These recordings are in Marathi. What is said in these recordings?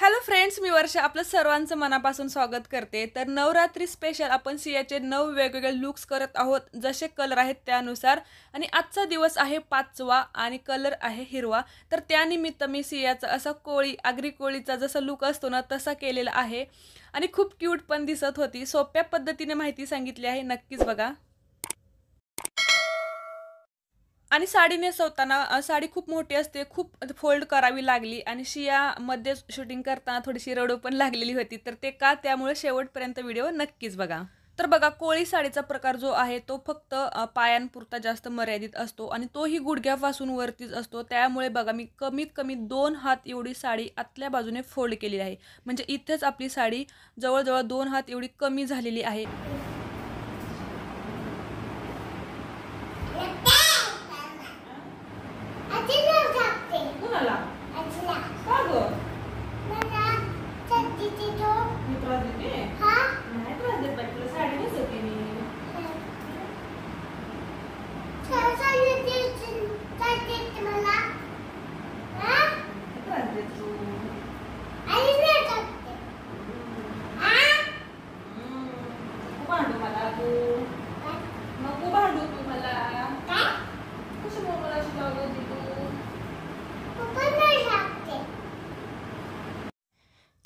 हॅलो फ्रेंड्स मी वर्षा आपलं सर्वांचं मनापासून स्वागत करते तर नवरात्री स्पेशल आपण सियाचे नऊ वेगवेगळे लुक्स करत आहोत जसे कलर आहेत त्यानुसार आणि आजचा दिवस आहे पाचवा आणि कलर आहे हिरवा तर त्यानिमित्त मी सियाचा असा कोळी आगरी कोळीचा जसा लुक असतो ना तसा केलेला आहे आणि खूप क्यूट पण दिसत होती सोप्या पद्धतीने माहिती सांगितली आहे नक्कीच बघा आणि साडी नेसवताना साडी खूप मोठी असते खूप फोल्ड करावी लागली आणि शियामध्ये शूटिंग करताना थोडीशी रडो पण लागलेली होती तर ते का त्यामुळे शेवटपर्यंत व्हिडिओ नक्कीच बघा तर बघा कोळी साडीचा प्रकार जो आहे तो फक्त पायांपुरता जास्त मर्यादित असतो आणि तोही गुडघ्यापासून वरतीच असतो त्यामुळे बघा मी कमीत कमी दोन हात एवढी साडी आतल्या बाजूने फोल्ड केलेली आहे म्हणजे इथेच आपली साडी जवळजवळ दोन हात एवढी कमी झालेली आहे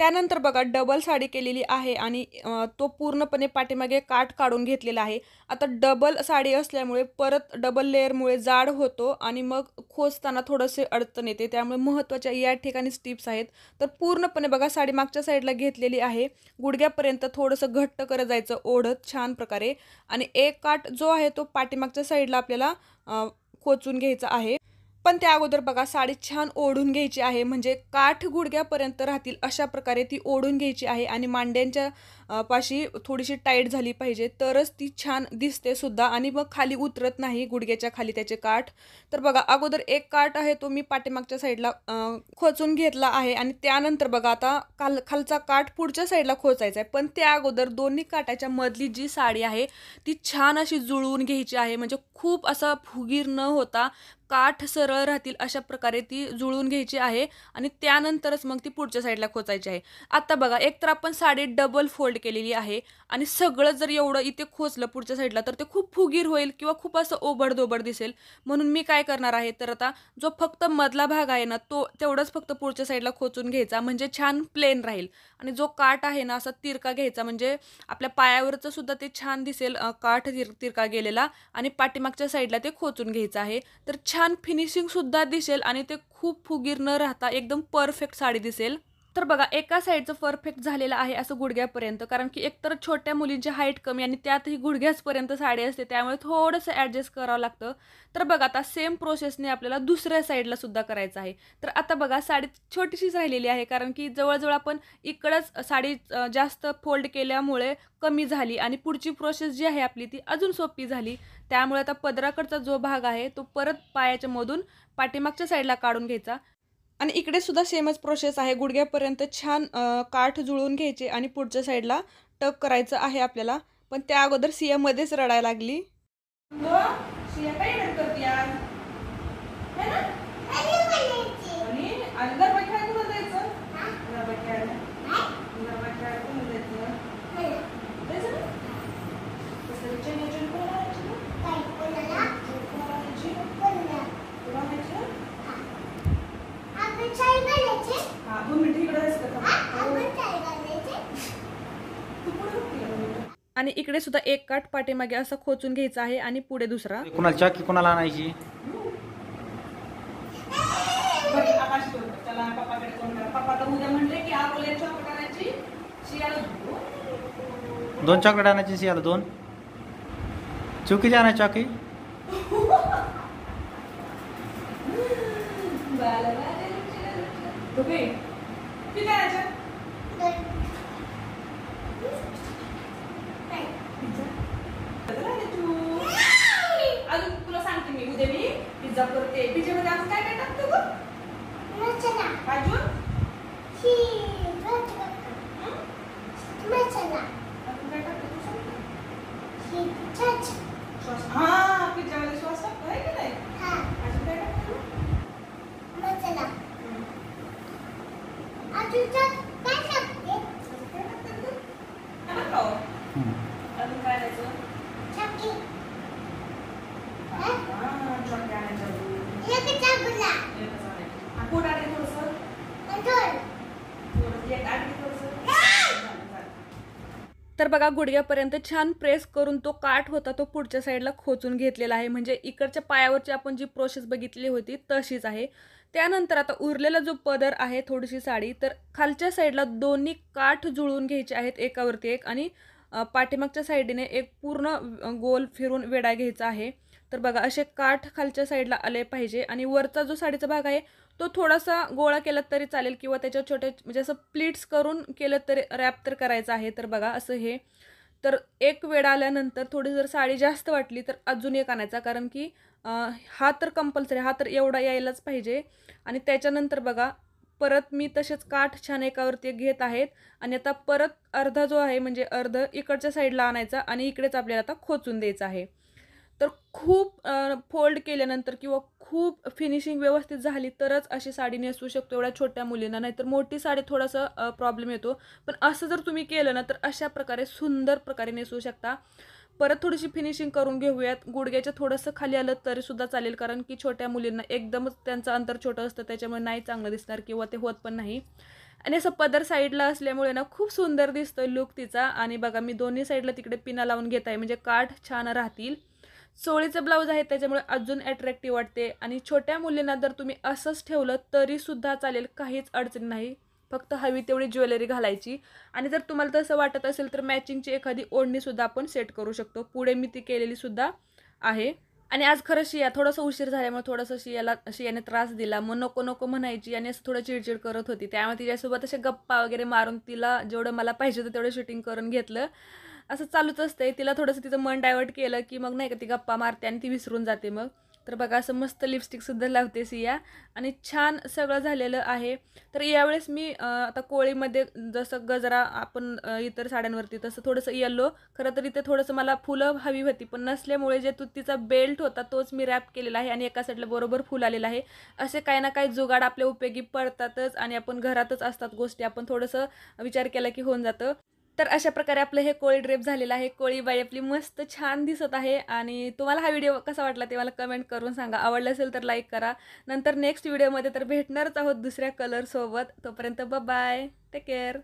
त्यानंतर बघा डबल साडी केलेली आहे आणि तो पूर्णपणे पाठीमागे काठ काढून घेतलेला आहे आता डबल साडी असल्यामुळे परत डबल लेअरमुळे जाड होतो आणि मग खोचताना थोडंसे अडचण येते त्यामुळे महत्त्वाच्या या ठिकाणी स्टिप्स आहेत तर पूर्णपणे बघा साडी मागच्या साईडला घेतलेली आहे गुडघ्यापर्यंत थोडंसं घट्ट करत जायचं ओढत छान प्रकारे आणि एक काठ जो आहे तो पाठीमागच्या साईडला आपल्याला खोचून घ्यायचा आहे पण त्या अगोदर बघा साडी छान ओढून घ्यायची आहे म्हणजे काठ गुडघ्यापर्यंत राहतील अशा प्रकारे ती ओढून घ्यायची आहे आणि मांड्यांच्या पाशी थोडीशी टाईट झाली पाहिजे तरच ती छान दिसते सुद्धा आणि मग खाली उतरत नाही गुडघ्याच्या खाली त्याचे काठ तर बघा अगोदर एक काठ आहे तो मी पाठीमागच्या साईडला खोचून घेतला आहे आणि त्यानंतर बघा आता खाल खालचा काठ पुढच्या साईडला खोचायचा आहे पण त्या अगोदर दोन्ही काठाच्या मधली जी साडी आहे ती छान अशी जुळवून घ्यायची आहे म्हणजे खूप असा फुगीर न होता काठ सरळ राहतील अशा प्रकारे ती जुळून घ्यायची आहे आणि त्यानंतरच मग ती पुढच्या साईडला खोचायची आहे आता बघा एक तर आपण साडी डबल फोल्ड केलेली आहे आणि सगळं जर एवढं इथे खोचलं पुढच्या साईडला तर ते खूप फुगीर होईल किंवा खूप असं ओबडदोबड दिसेल म्हणून मी काय करणार आहे तर आता जो फक्त मधला भाग आहे ना तो तेवढंच फक्त पुढच्या साईडला खोचून घ्यायचा म्हणजे छान प्लेन राहील आणि जो काठ आहे ना असा तिरका घ्यायचा म्हणजे आपल्या पायावरचं सुद्धा ते छान दिसेल काठ तिर तिरका गेलेला आणि पाठीमागच्या साईडला ते खोचून घ्यायचं आहे तर छान छान सुद्धा दिसेल आणि ते खूप फुगीर न राहता एकदम परफेक्ट साडी दिसेल तर बघा एका साईडचं परफेक्ट झालेलं आहे असं गुडघ्यापर्यंत कारण की एकतर छोट्या मुलींची हाईट कमी आणि त्यातही गुडघ्याचपर्यंत साडी असते त्यामुळे थोडंसं ॲडजस्ट करावं लागतं तर बघा आता सेम प्रोसेसने आपल्याला दुसऱ्या साईडला सुद्धा करायचं आहे तर आता बघा साडी छोटीशीच राहिलेली आहे कारण की जवळजवळ आपण इकडंच साडी जास्त फोल्ड केल्यामुळे कमी झाली आणि पुढची प्रोसेस जी आहे आपली ती अजून सोपी झाली त्यामुळे आता पदराकडचा जो भाग आहे तो परत पायाच्या मधून पाठीमागच्या साईडला काढून घ्यायचा आणि इकडे सुद्धा सेमच प्रोसेस आहे गुडघ्यापर्यंत छान काठ जुळून घ्यायचे आणि पुढच्या साईडला टक करायचं आहे आपल्याला पण त्या अगोदर मध्येच रडायला लागली आणि इकडे सुद्धा एक काठ पाठीमागे असं खोचून घ्यायचं आहे आणि पुढे दुसरा कुणाला चाकी कुणाला आणायची दोन चॉकलेट आणायची सियाला दोन चुकीची आणा चाकी पिझ्झा करते पिझ्झामध्ये आज काय काय टाकतो ग अजून मसाला अजून काय टाकतो तर बघा गुडघ्यापर्यंत छान प्रेस करून तो काठ होता तो पुढच्या साईडला खोचून घेतलेला आहे म्हणजे इकडच्या पायावरची आपण जी प्रोसेस बघितली होती तशीच आहे त्यानंतर आता उरलेला जो पदर आहे थोडीशी साडी तर खालच्या साईडला दोन्ही काठ जुळून घ्यायचे आहेत एकावरती एक आणि पाठीमागच्या साईडीने एक पूर्ण गोल फिरून वेडा घ्यायचा आहे तर बघा असे काठ खालच्या साईडला आले पाहिजे आणि वरचा जो साडीचा भाग आहे तो थोडासा गोळा केलात तरी चालेल किंवा त्याच्या छोट्या म्हणजे असं प्लीट्स करून केलं तरी रॅप तर करायचं आहे तर बघा असं हे तर एक वेळ आल्यानंतर थोडी जर साडी जास्त वाटली तर अजून एक आणायचा कारण की हा तर कंपल्सरी हा तर एवढा यायलाच पाहिजे आणि त्याच्यानंतर बघा परत मी तसेच काठ छान एकावरती घेत आहेत आणि आता परत अर्धा जो आहे म्हणजे अर्ध इकडच्या साईडला आणायचा आणि इकडेच आपल्याला आता खोचून द्यायचा आहे तर खूप फोल्ड केल्यानंतर किंवा खूप फिनिशिंग व्यवस्थित झाली तरच अशी साडी नेसू शकतो एवढ्या छोट्या मुलींना नाहीतर मोठी साडी थोडासा प्रॉब्लेम येतो पण असं जर तुम्ही केलं ना तर अशा प्रकारे सुंदर प्रकारे नेसू शकता परत थोडीशी फिनिशिंग करून घेऊयात गुडघ्याच्या थोडंसं खाली आलं तरीसुद्धा चालेल कारण की छोट्या मुलींना एकदमच त्यांचं अंतर छोटं असतं त्याच्यामुळे नाही चांगलं दिसणार किंवा ते होत पण नाही आणि असं पदर साईडला असल्यामुळे ना खूप सुंदर दिसतं लुक तिचा आणि बघा मी दोन्ही साईडला तिकडे पिना लावून घेत आहे म्हणजे काठ छान राहतील सोळीचं ब्लाऊज आहे त्याच्यामुळे अजून अट्रॅक्टिव्ह वाटते आणि छोट्या मुलींना जर तुम्ही असंच ठेवलं तरीसुद्धा चालेल काहीच अडचण नाही फक्त हवी तेवढी ज्वेलरी घालायची आणि जर तुम्हाला तसं वाटत असेल तर मॅचिंगची एखादी ओढणीसुद्धा आपण सेट करू शकतो पुढे मी ती केलेलीसुद्धा आहे आणि आज खरं शिया थोडंसं उशीर झाल्यामुळे थोडंसं शियाला शियाने त्रास दिला मग नको नको म्हणायची आणि असं थोडं चिडचिड करत होती त्यामुळे तिच्यासोबत असे गप्पा वगैरे मारून तिला जेवढं मला पाहिजे होतं तेवढं शूटिंग करून घेतलं असं चालूच असतंय तिला थोडंसं तिचं मन डायवर्ट केलं की मग नाही का ती गप्पा मारते आणि ती विसरून जाते मग तर बघा असं मस्त लिपस्टिकसुद्धा लावते सिया आणि छान सगळं झालेलं आहे तर यावेळेस मी आता कोळीमध्ये जसं गजरा आपण इतर साड्यांवरती तसं थोडंसं येल्लो खरं तर इथे थोडंसं मला फुलं हवी होती पण नसल्यामुळे जे तुतीचा बेल्ट होता तोच मी रॅप केलेला आहे आणि एका साईडला बरोबर फुल आलेलं आहे असे काही ना काही जुगाड आपल्या उपयोगी पडतातच आणि आपण घरातच असतात गोष्टी आपण थोडंसं विचार केला की होऊन जातं तर अशा प्रकारे आपलं हे कोळी ड्रेप झालेलं आहे बाई आपली मस्त छान दिसत आहे आणि तुम्हाला हा व्हिडिओ कसा वाटला ते मला कमेंट करून सांगा आवडलं असेल तर लाईक करा नंतर नेक्स्ट व्हिडिओमध्ये तर भेटणारच आहोत दुसऱ्या कलरसोबत तोपर्यंत ब बाय टेक केअर